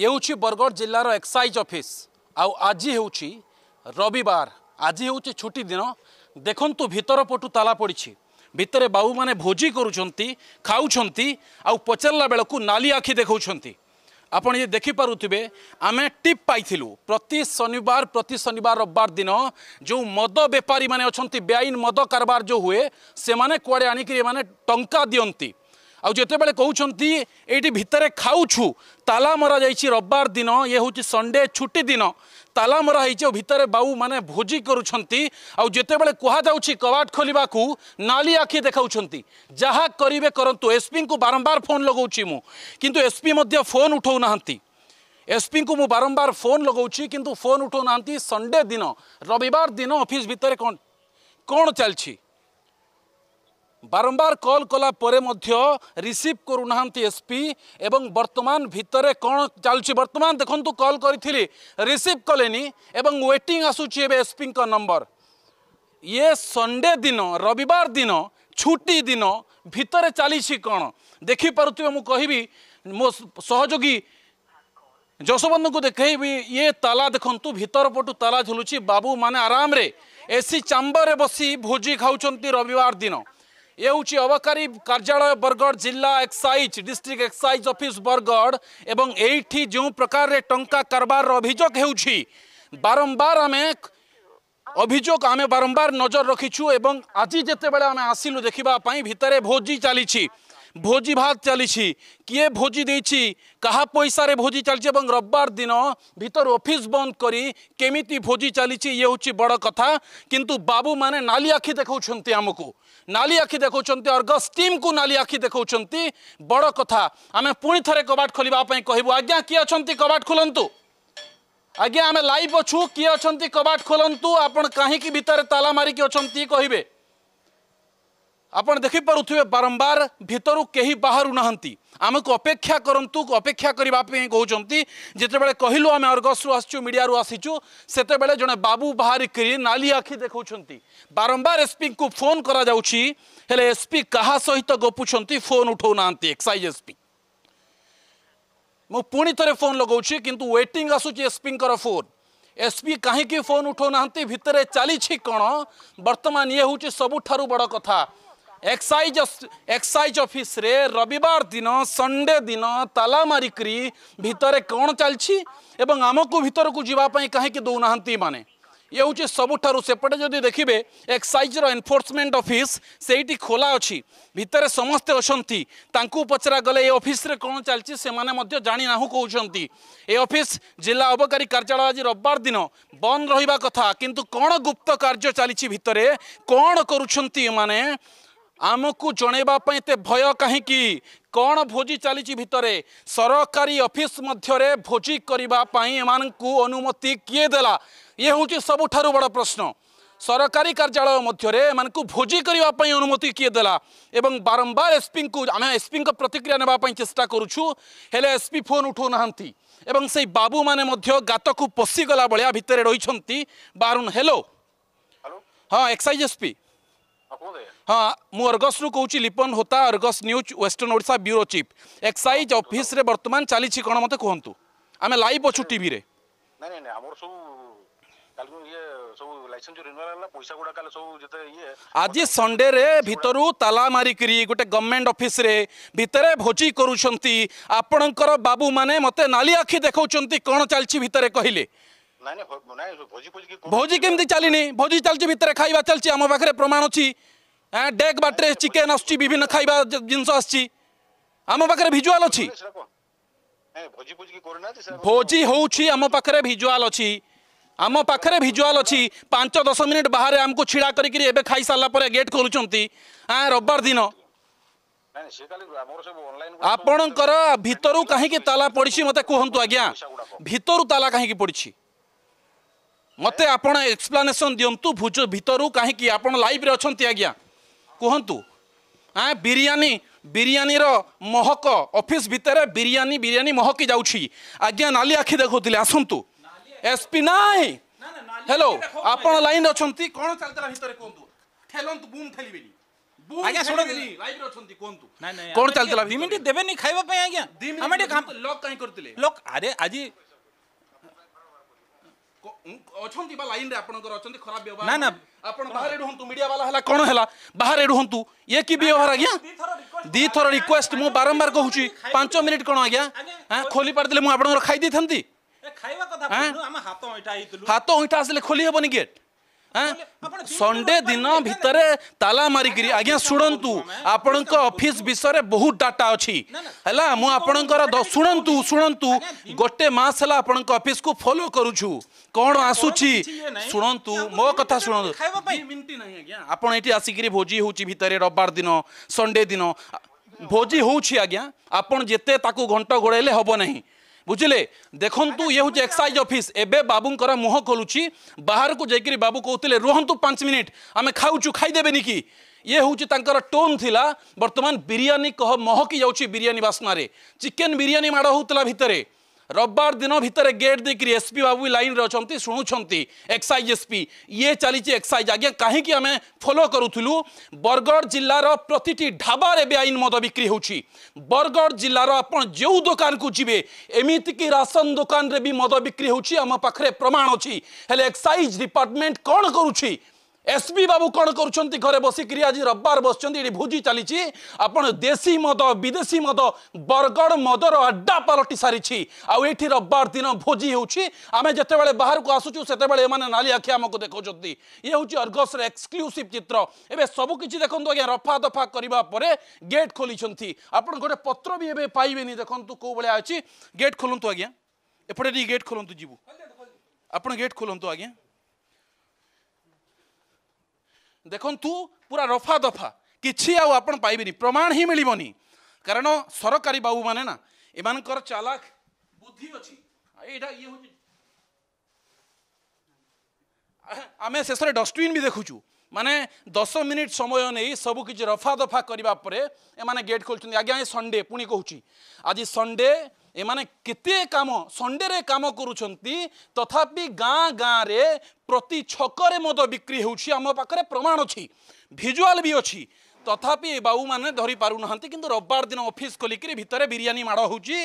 ଇଏ ହେଉଛି ବରଗଡ଼ ଜିଲ୍ଲାର ଏକ୍ସାଇଜ୍ ଅଫିସ୍ ଆଉ ଆଜି ହେଉଛି ରବିବାର ଆଜି ହେଉଛି ଛୁଟି ଦିନ ଦେଖନ୍ତୁ ଭିତର ପଟୁ ତାଲା ପଡ଼ିଛି ଭିତରେ ବାବୁମାନେ ଭୋଜି କରୁଛନ୍ତି ଖାଉଛନ୍ତି ଆଉ ପଚାରିଲା ବେଳକୁ ନାଲି ଆଖି ଦେଖାଉଛନ୍ତି ଆପଣ ଯଦି ଦେଖିପାରୁଥିବେ ଆମେ ଟିପ୍ ପାଇଥିଲୁ ପ୍ରତି ଶନିବାର ପ୍ରତି ଶନିବାର ରବିବାର ଦିନ ଯେଉଁ ମଦ ବେପାରୀମାନେ ଅଛନ୍ତି ବେଆଇନ ମଦ କାରବାର ଯେଉଁ ହୁଏ ସେମାନେ କୁଆଡ଼େ ଆଣିକରି ଏମାନେ ଟଙ୍କା ଦିଅନ୍ତି आतेबले कौन ये भितर खाऊछु ताला मरा जाइए रविवार दिन ये हूँ संडे छुट्टी दिन ताला मरा हो भितर बाऊ मैंने भोजी करुँचे कहु कवाट खोलवा को नाली आखि देखा जहाँ करेंगे करूँ एसपी को बारंबार फोन लगे मुझ कितु एसपी फोन उठाऊना এসপি কু মু বারম্বার ফোন লগাউছি কিন্তু ফোন উঠাও না সন্ডে দিন রবিবার দিন অফিস ভিতরে কোণ কোণ চালছি বারম্বার কল কলা পরে মধ্য রিসিভ করু না এসপি এবং বর্তমান ভিতরে কোণ চালুছি বর্তমান দেখুন কল করে রিসিভ কলেনি এবং ওয়েটিং আসুচি এবে এসপি নম্বর ইয়ে সন্ডে দিন রবিবার দিন ছুটি দিন ভিতরে চালিছি কোণ দেখিপারুথিবে মু কহিবি মো সহযোগী যশবন্ধু দেখেবি ইয়ে তালা দেখুন ভিতর পটু তালা ঝুলুছি বাবু মানে আরামে এসি চাম্বরে বসি ভোজি খাওছেন রবিবার দিন ଏ ହେଉଛି ଅବକାରୀ କାର୍ଯ୍ୟାଳୟ ବରଗଡ଼ ଜିଲ୍ଲା excise district excise office Bargarh ଏବଂ ଏଇଠି ଯେଉଁ ପ୍ରକାରରେ ଟଙ୍କା କାରବାରର ଅଭିଯୋଗ ହେଉଛି ବାରମ୍ବାର ଆମେ অভিযোগ আমি বারম্বার নজর রখিছু এবং আজি যেতবে আমি আসিলু দেখা ভিতরে ভোজি চালিছি ভোজি ভাত চালিছি কিয়ে ভোজি দিয়েছি কাহা পয়সারে ভোজি চালিছি এবং রবিবার দিন ভিতর অফিস বন্ধ করে কেমিতি ভোজি চালিছি ইয়ে হচ্ছে বড় কথা কিন্তু বাবু মানে নালি আখি দেখাউছেন আমাকে নালি আখি দেখুছেন অর্গস টিম কু নালি আখি দেখুছেন বড় কথা আমি পুঁ থাকে কবাট খোলা কহবু আজ্ঞা কি অনেক কবাট খোলতু আজ্ঞা আমি লাইভ অছু কি অনেক কবাট খোলতু আপনার কাহিকি ভিতরে তালা মারিকি অনেক কহবে आपण देखिपे बारंबार भितर कहीं बाहर नाम को अपेक्षा करतु अपेक्षा करने कहते जितेबाला कहलु आम अर्गस आसचु मीडिया आसीचु से जो बाबू बाहर नाली आखि देखा बारंबार एसपी को फोन करें एसपी क्या सहित गपुंच फोन उठाऊना एक्साइज एसपी मुझे थे फोन लगे कि वेटिंग आसूसी एसपी फोन एसपी कहीं फोन उठाऊना भितर चली कौन बर्तमान ये हूँ सबुठ बड़ कथा এক্সাইজ এক্সাইজ ରବିବାର ଦିନ দিন ଦିନ ତାଲା তালা ଭିତରେ କଣ ଚାଲିଛି ଏବଂ ଆମକୁ ଭିତରକୁ ଯିବା ପାଇଁ କାହିଁକି ଦେଉନାହାନ୍ତି মানে ଇଏ ହେଉଛି ସବୁଠାରୁ ସେପଟେ ଯଦି ଦେଖିବେ ଏକ୍ସାଇଜ୍ର ଏନଫୋର୍ସମେଣ୍ଟ ଅଫିସ୍ ସେଇଠି ଖୋଲା ଅଛି ଭିତରେ ସମସ୍ତେ ଅଛନ୍ତି ତାଙ୍କୁ ପଚରା ଗଲେ ଏ ଅଫିସ୍ରେ କ'ଣ ଚାଲିଛି ସେମାନେ ମଧ୍ୟ ଜାଣିନାହୁଁ କହୁଛନ୍ତି ଏ ଅଫିସ୍ ଜିଲ୍ଲା ଅବକାରୀ କାର୍ଯ୍ୟାଳୟ ଆଜି ରବିବାର ଦିନ ବନ୍ଦ ରହିବା କଥା କିନ୍ତୁ କ'ଣ ଗୁପ୍ତ କାର୍ଯ୍ୟ ଚାଲିଛି ଭିତରେ କ'ଣ କରୁଛନ୍ତି ଏମାନେ ଆମକୁ ଜଣାଇବା ପାଇଁ ଏତେ ଭୟ କାହିଁକି କ'ଣ ଭୋଜି ଚାଲିଛି ଭିତରେ ସରକାରୀ ଅଫିସ୍ ମଧ୍ୟରେ ଭୋଜି କରିବା ପାଇଁ ଏମାନଙ୍କୁ ଅନୁମତି କିଏ ଦେଲା ଇଏ ହେଉଛି ସବୁଠାରୁ ବଡ଼ ପ୍ରଶ୍ନ ସରକାରୀ କାର୍ଯ୍ୟାଳୟ ମଧ୍ୟରେ ଏମାନଙ୍କୁ ଭୋଜି କରିବା ପାଇଁ ଅନୁମତି କିଏ ଦେଲା ଏବଂ ବାରମ୍ବାର ଏସ୍ପିଙ୍କୁ ଆମେ ଏସ୍ପିଙ୍କ ପ୍ରତିକ୍ରିୟା ନେବା ପାଇଁ ଚେଷ୍ଟା କରୁଛୁ ହେଲେ ଏସ୍ପି ଫୋନ୍ ଉଠାଉନାହାନ୍ତି ଏବଂ ସେଇ ବାବୁମାନେ ମଧ୍ୟ ଗାତକୁ ପଶିଗଲା ଭଳିଆ ଭିତରେ ରହିଛନ୍ତି ବାରୁନ ହ୍ୟାଲୋ ହଁ ଏକ୍ସାଇଜ୍ ଏସ୍ପି ହଁ ମୁଁ ଅର୍ଗସ୍ରୁ କହୁଛି Lipan Hota Argus news western Odisha bureau chief excise ଅଫିସରେ ବର୍ତ୍ତମାନ ଚାଲିଛି କ'ଣ ମୋତେ କୁହନ୍ତୁ ଆମେ ଲାଇଭ୍ ଅଛୁ ଟିଭିରେ ଆଜି ନାଇଁ ଭିତରୁ ତାଲା ମାରିକିରି ଗୋଟେ ଗଭର୍ଣ୍ଣମେଣ୍ଟ তালা ଭିତରେ ଭୋଜି କରୁଛନ୍ତି ଆପଣଙ୍କର ବାବୁମାନେ ମୋତେ ନାଲି ଆଖି বাবু କଣ ଚାଲିଛି ଭିତରେ କହିଲେ ନାଇଁ ନାଇଁ ଭୋଜି ଫୋଜି ଭୋଜି କେମିତି ଚାଲିନି ଭୋଜି ଚାଲିଛି ଭିତରେ ଖାଇବା ଚାଲିଛି ଆମ ପାଖରେ ପ୍ରମାଣ ଅଛି ଡେକ୍ ବାଟରେ ଚିକେନ୍ ଆସୁଛି ବିଭିନ୍ନ ଖାଇବା ଜିନିଷ ଆସିଛି ଆମ ପାଖରେ ଭିଜୁଆଲ ଅଛି ଭୋଜି ହେଉଛି ଆମ ପାଖରେ ଭିଜୁଆଲ ଅଛି ଆମ ପାଖରେ ଭିଜୁଆଲ ଅଛି ପାଞ୍ଚ ଦଶ ମିନିଟ୍ ବାହାରେ ଆମକୁ ଛିଡ଼ା କରିକିରି ଏବେ ଖାଇସାରିଲା ପରେ ଗେଟ୍ ଖୋଲୁଛନ୍ତି ଆଁ ରବିବାର ଦିନ ଆପଣଙ୍କର ଭିତରୁ କାହିଁକି ତାଲା ପଡ଼ିଛି ମୋତେ କୁହନ୍ତୁ ଆଜ୍ଞା ଭିତରୁ ତାଲା କାହିଁକି ପଡ଼ିଛି मते आपण एक्सप्लानेसन दिंतु भुज भितर कहीं आप लाइव अच्छा आज्ञा कहतु हाँ बिरियानी ବିରିୟାନୀର ମହକ ଅଫିସ୍ ଭିତରେ ବିରିୟାନୀ ବିରିୟାନୀ ମହକି ଯାଉଛି ଆଜ୍ଞା ନାଲି ଆଖି ଦେଖାଉଥିଲେ ଆସନ୍ତୁ ଏସ୍ପି ନାଇଁ ହ୍ୟାଲୋ ଆପଣ ଲାଇନ୍ ଅଛନ୍ତି କ'ଣ ଚାଲିଥିଲା ଭିତରେ କୁହନ୍ତୁ ଠେଲନ୍ତୁ ବୁମ୍ ଠେଲିବେନି କ'ଣ ଚାଲିଥିଲା ଦେବେନି ଖାଇବା ପାଇଁ ଆଜ୍ଞା ଆମେ ଟିକେ ଲକ୍ କାହିଁ କରିଥିଲେ ଲକ୍ ଆରେ ଆଜି ଅଛନ୍ତି ବା ଲାଇନ୍ରେ ଆପଣଙ୍କର ଅଛନ୍ତି ଖରାପ ବ୍ୟବହାର ନା ନା ଆପଣ ବାହାରେ ରୁହନ୍ତୁ ମିଡ଼ିଆ ବାଲା ହେଲା କ'ଣ ହେଲା ବାହାରେ ରୁହନ୍ତୁ ଇଏ କି ବ୍ୟବହାର ଆଜ୍ଞା ଦୁଇ ଥର ରିକ୍ୱେଷ୍ଟ ମୁଁ ବାରମ୍ବାର କହୁଛି ପାଞ୍ଚ ମିନିଟ୍ କ'ଣ ଆଜ୍ଞା ହଁ ଖୋଲି ପାରିଥିଲେ ମୁଁ ଆପଣଙ୍କର ଖାଇ ଦେଇଥାନ୍ତି ହାତ ଅଇଁଠା ଆସିଲେ ଖୋଲି ହେବନି ଗେଟ୍ ସଣ୍ଡେ ଦିନ ଭିତରେ ତାଲା ମାରିକିରି ଆଜ୍ଞା ଶୁଣନ୍ତୁ ଆପଣଙ୍କ ଅଫିସ ବିଷୟରେ ବହୁତ ଡାଟା ଅଛି ହେଲା ମୁଁ ଆପଣଙ୍କର ଶୁଣନ୍ତୁ ଶୁଣନ୍ତୁ ଗୋଟେ ମାସ ହେଲା ଆପଣଙ୍କ ଅଫିସକୁ ଫଲୋ କରୁଛୁ କ'ଣ ଆସୁଛି ଶୁଣନ୍ତୁ ମୋ କଥା ଶୁଣନ୍ତୁ ଆପଣ ଏଠି ଆସିକିରି ଭୋଜି ହେଉଛି ଭିତରେ ରବିବାର ଦିନ ସଣ୍ଡେ ଦିନ ଭୋଜି ହେଉଛି ଆଜ୍ଞା ଆପଣ ଯେତେ ତାକୁ ଘଣ୍ଟ ଘୋଡ଼ାଇଲେ ହେବ ନାହିଁ बुझे देखु ये हूँ एक्साइज अफिस् एवं बाबू मुह खोलु बाहर को जाकि बाबू कहते रुहतु पांच मिनिट आम खाऊ खाईदेवेनि कि ये हूँ टोन थी बर्तमान बिरीयी कह महकी जाऊँगी बिरीयी बास्नारे चिकेन बिरीयी माड़ होता भितर রবিবার দিন ভিতরে গেট দিয়ে এসপি বাবু লাইনরে অনেক শুণুচ্ছেন এক্সাইজ এসপি ইয়ে চালছে এক্সাইজ আজ্ঞা কী আমি ফলো করুলু বরগড় জেলার প্রতিটি ঢাবার এবে আইন মদ বিক্রি হচ্ছে বরগড় জেলার আপনার যে দোকানকু যাবে এমিতিকি রাসন দোকানে বি মদ বিক্রি হচ্ছে আমার পাখে প্রমাণ অছি হলে এক্সাইজ ডিপার্টমেন্ট কণ করুছি এসপি বাবু কণ করছেন ঘরে বসিকি আজ রবিবার বসছেন এটি ভোজি চালছি আপনার দেশি মদ বিদেশী মদ বরগড় মদর আড্ডা পালটি সারিছি আইটি রবিবার দিন ভোজি হচ্ছে আমি যেতবে বাহার আসুছু সেতবে এমানে নালি আখি আমাকে দেখুম ইয়ে হচ্ছে অর্গসর এক্সক্লুসিভ চিত্র এবে সবুকিছি দেখুন আজ্ঞা রফা দফা করা পরে গেট খোলিছেন আপনার গোটে পত্র বি এবে পাইবেনি দেখুন কোভাবে আছে গেট খোলতু আজ্ঞা এপটে গেট খোলতু যাবু আপনার গেট খোলতু আজ্ঞা ଦେଖନ୍ତୁ ପୁରା ରଫା ଦଫା କିଛି ଆଉ ଆପଣ ପାଇବେନି ପ୍ରମାଣ ହିଁ ମିଳିବନି କାରଣ ସରକାରୀ ବାବୁମାନେ ନା ଏମାନଙ୍କର ଚାଲାକ ବୁଦ୍ଧି ଅଛି ଏଇଟା ଇଏ ହେଉଛି ଆମେ ଶେଷରେ ଡଷ୍ଟବିନ୍ ବି ଦେଖୁଛୁ ମାନେ ଦଶ ମିନିଟ୍ ସମୟ ନେଇ ସବୁ କିଛି ରଫା ଦଫା କରିବା ପରେ ଏମାନେ ଗେଟ୍ ଖୋଲୁଛନ୍ତି ଆଜ୍ଞା ଏ ସଣ୍ଡେ ପୁଣି କହୁଛି ଆଜି ସଣ୍ଡେ ଏମାନେ କେତେ କାମ ସଣ୍ଡେରେ କାମ କରୁଛନ୍ତି ତଥାପି ଗାଁ ଗାଁରେ ପ୍ରତି ଛକରେ ମଦ ବିକ୍ରି ହେଉଛି ଆମ ପାଖରେ ପ୍ରମାଣ ଅଛି ଭିଜୁଆଲ୍ ବି ଅଛି তথাপি ଏ ବାବୁମାନେ ଧରି ପାରୁନାହାନ୍ତି କିନ୍ତୁ ରବିବାର ଦିନ ଅଫିସ୍ ଖୋଲିକିରି ଭିତରେ ବିରିୟାନୀ ମାଡ଼ ହେଉଛି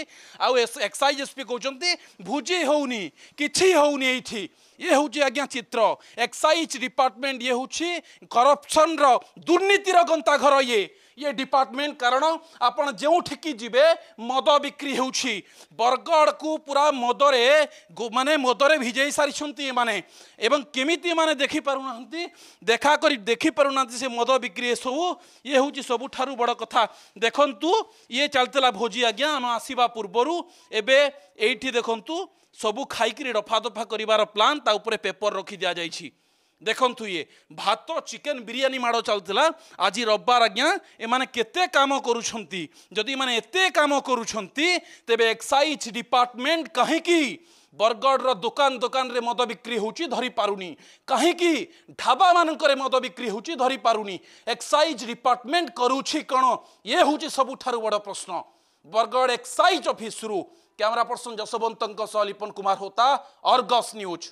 ଆଉ ଏକ୍ସାଇଜ୍ ଏସ୍ ପି କହୁଛନ୍ତି ଭୋଜି ହେଉନି କିଛି ହେଉନି ଏଇଠି ଇଏ ହେଉଛି ଆଜ୍ଞା ଚିତ୍ର ଏକ୍ସାଇଜ୍ ଡିପାର୍ଟମେଣ୍ଟ ଇଏ ହେଉଛି କରପ୍ସନ୍ର ଦୁର୍ନୀତିର ଗନ୍ତାଘର ଇଏ ये डिपार्टमेंट कारण आपण ଯେଉଁଠିକି ଯିବେ ମଦ ବିକ୍ରି ହେଉଛି ବରଗଡ଼କୁ ପୁରା ମଦରେ ମାନେ ମଦରେ ଭିଜେଇ ସାରିଛନ୍ତି ଏମାନେ ଏବଂ କେମିତି ଏମାନେ ଦେଖିପାରୁନାହାନ୍ତି ଦେଖା କରି ଦେଖିପାରୁନାହାନ୍ତି ସେ ମଦ ବିକ୍ରି ଏସବୁ ଇଏ ହେଉଛି ସବୁଠାରୁ ବଡ଼ କଥା ଦେଖନ୍ତୁ ଇଏ ଚାଲିଥିଲା ଭୋଜି ଆଜ୍ଞା ଆମେ ଆସିବା ପୂର୍ବରୁ ଏବେ ଏଇଠି ଦେଖନ୍ତୁ ସବୁ ଖାଇକିରି ରଫାଦଫା କରିବାର ପ୍ଲାନ୍ ତା ଉପରେ ପେପର ରଖି ଦିଆଯାଇଛି देखु ये भात चिकेन बिरीयी माड़ चलता आज रविवार आज्ञा एम के कम करते कम कर एक्साइज डिपार्टमेंट कहीं बरगढ़ दुकान दुकान रे मद बिक्री होरी पारुनी कहीं ढाबा मानक मद बिक्री होरी पारुनी एक्साइज डिपार्टमेंट करुच्ची कौन ये हूँ सब बड़ प्रश्न बरगढ़ एक्साइज अफिश्रु camera person Jaswant Lipan Kumar Hota Argus news